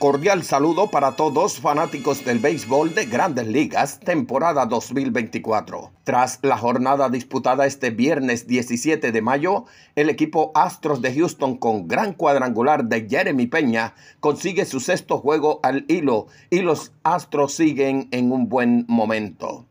Cordial saludo para todos fanáticos del béisbol de grandes ligas, temporada 2024. Tras la jornada disputada este viernes 17 de mayo, el equipo Astros de Houston con gran cuadrangular de Jeremy Peña consigue su sexto juego al hilo y los Astros siguen en un buen momento.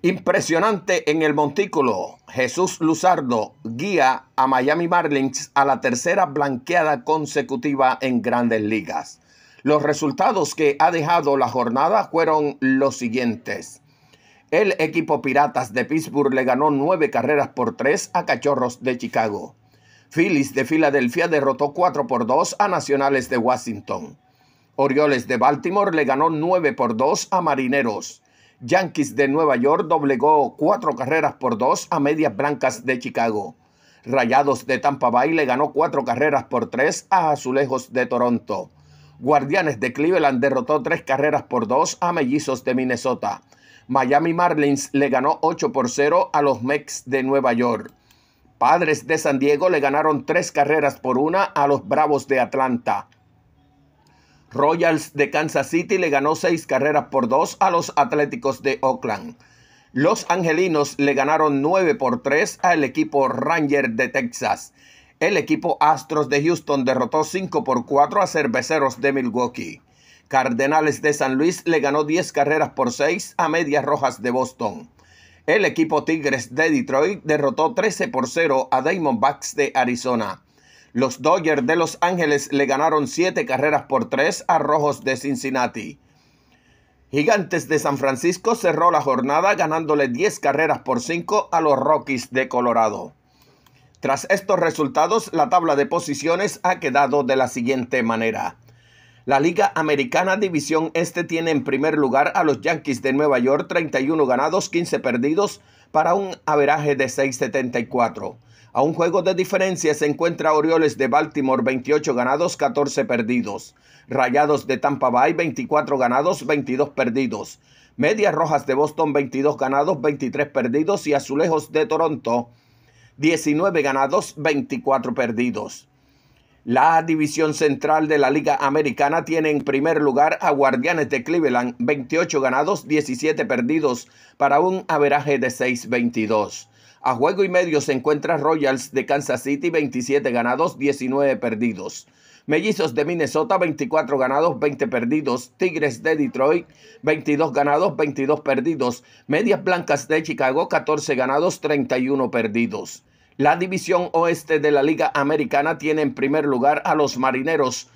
Impresionante en el montículo, Jesús Luzardo guía a Miami Marlins a la tercera blanqueada consecutiva en grandes ligas. Los resultados que ha dejado la jornada fueron los siguientes. El equipo Piratas de Pittsburgh le ganó nueve carreras por tres a Cachorros de Chicago. Phillies de Filadelfia derrotó 4 por dos a Nacionales de Washington. Orioles de Baltimore le ganó nueve por dos a Marineros. Yankees de Nueva York doblegó cuatro carreras por dos a Medias Blancas de Chicago. Rayados de Tampa Bay le ganó cuatro carreras por tres a Azulejos de Toronto. Guardianes de Cleveland derrotó tres carreras por dos a Mellizos de Minnesota. Miami Marlins le ganó 8 por 0 a los Mets de Nueva York. Padres de San Diego le ganaron tres carreras por una a los Bravos de Atlanta. Royals de Kansas City le ganó seis carreras por dos a los Atléticos de Oakland. Los Angelinos le ganaron 9 por 3 al equipo Rangers de Texas. El equipo Astros de Houston derrotó 5 por 4 a Cerveceros de Milwaukee. Cardenales de San Luis le ganó 10 carreras por 6 a Medias Rojas de Boston. El equipo Tigres de Detroit derrotó 13 por 0 a Diamondbacks de Arizona. Los Dodgers de Los Ángeles le ganaron 7 carreras por 3 a Rojos de Cincinnati. Gigantes de San Francisco cerró la jornada ganándole 10 carreras por 5 a los Rockies de Colorado. Tras estos resultados, la tabla de posiciones ha quedado de la siguiente manera. La Liga Americana División Este tiene en primer lugar a los Yankees de Nueva York, 31 ganados, 15 perdidos, para un averaje de 6.74. A un juego de diferencia se encuentra Orioles de Baltimore, 28 ganados, 14 perdidos. Rayados de Tampa Bay, 24 ganados, 22 perdidos. Medias Rojas de Boston, 22 ganados, 23 perdidos. Y Azulejos de Toronto, 19 ganados, 24 perdidos. La división central de la Liga Americana tiene en primer lugar a Guardianes de Cleveland, 28 ganados, 17 perdidos, para un averaje de 6-22. A juego y medio se encuentra Royals de Kansas City, 27 ganados, 19 perdidos. Mellizos de Minnesota, 24 ganados, 20 perdidos. Tigres de Detroit, 22 ganados, 22 perdidos. Medias Blancas de Chicago, 14 ganados, 31 perdidos. La división oeste de la Liga Americana tiene en primer lugar a los Marineros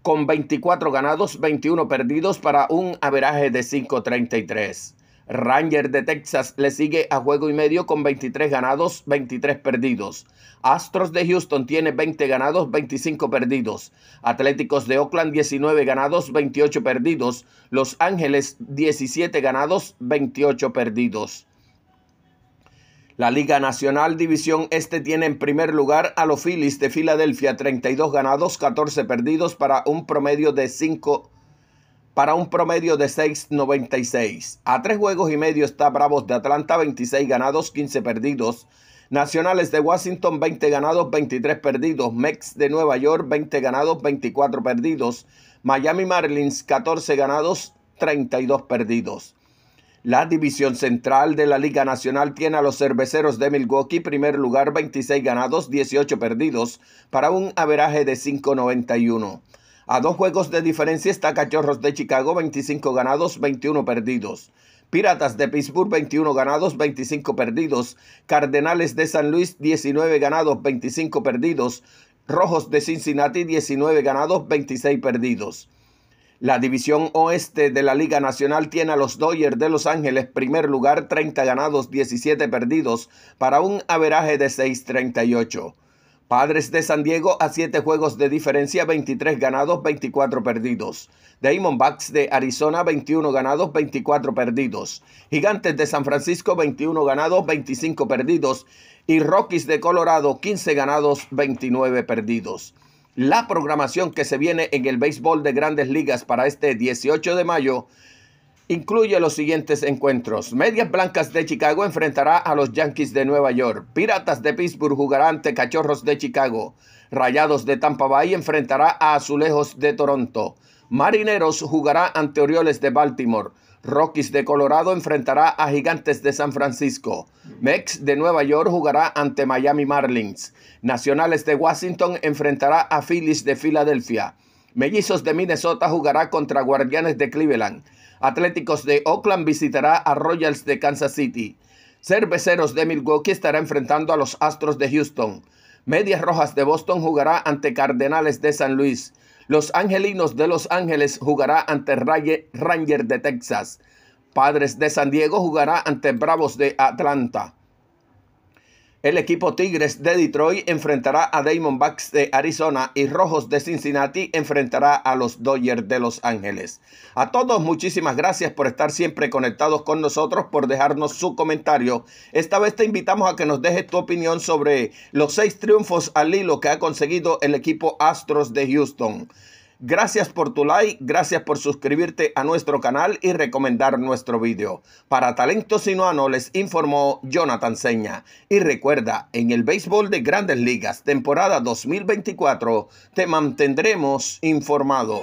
con 24 ganados, 21 perdidos para un averaje de 533. Rangers de Texas le sigue a juego y medio con 23 ganados, 23 perdidos. Astros de Houston tiene 20 ganados, 25 perdidos. Atléticos de Oakland 19 ganados, 28 perdidos. Los Ángeles 17 ganados, 28 perdidos. La Liga Nacional División Este tiene en primer lugar a los Phillies de Filadelfia, 32 ganados, 14 perdidos para un promedio de 5 para un promedio de 6.96. A tres juegos y medio está Bravos de Atlanta, 26 ganados, 15 perdidos. Nacionales de Washington, 20 ganados, 23 perdidos. Mex de Nueva York, 20 ganados, 24 perdidos. Miami Marlins, 14 ganados, 32 perdidos. La división central de la Liga Nacional tiene a los cerveceros de Milwaukee, primer lugar, 26 ganados, 18 perdidos, para un averaje de 591. A dos juegos de diferencia está Cachorros de Chicago, 25 ganados, 21 perdidos. Piratas de Pittsburgh 21 ganados, 25 perdidos. Cardenales de San Luis 19 ganados, 25 perdidos. Rojos de Cincinnati 19 ganados, 26 perdidos. La división oeste de la Liga Nacional tiene a los Dodgers de Los Ángeles primer lugar, 30 ganados, 17 perdidos, para un averaje de 6.38. Padres de San Diego a 7 juegos de diferencia, 23 ganados, 24 perdidos. Diamondbacks de Arizona, 21 ganados, 24 perdidos. Gigantes de San Francisco, 21 ganados, 25 perdidos. Y Rockies de Colorado, 15 ganados, 29 perdidos. La programación que se viene en el béisbol de grandes ligas para este 18 de mayo incluye los siguientes encuentros. Medias Blancas de Chicago enfrentará a los Yankees de Nueva York. Piratas de Pittsburgh jugará ante Cachorros de Chicago. Rayados de Tampa Bay enfrentará a Azulejos de Toronto. Marineros jugará ante Orioles de Baltimore. Rockies de Colorado enfrentará a Gigantes de San Francisco. Mex de Nueva York jugará ante Miami Marlins. Nacionales de Washington enfrentará a Phillies de Filadelfia. Mellizos de Minnesota jugará contra Guardianes de Cleveland. Atléticos de Oakland visitará a Royals de Kansas City. Cerveceros de Milwaukee estará enfrentando a los Astros de Houston. Medias Rojas de Boston jugará ante Cardenales de San Luis. Los Angelinos de Los Ángeles jugará ante Rangers de Texas. Padres de San Diego jugará ante Bravos de Atlanta. El equipo Tigres de Detroit enfrentará a Diamondbacks de Arizona y Rojos de Cincinnati enfrentará a los Dodgers de Los Ángeles. A todos muchísimas gracias por estar siempre conectados con nosotros, por dejarnos su comentario. Esta vez te invitamos a que nos dejes tu opinión sobre los seis triunfos al hilo que ha conseguido el equipo Astros de Houston. Gracias por tu like, gracias por suscribirte a nuestro canal y recomendar nuestro video. Para Talento Sinuano les informó Jonathan Seña. Y recuerda, en el béisbol de grandes ligas, temporada 2024, te mantendremos informado.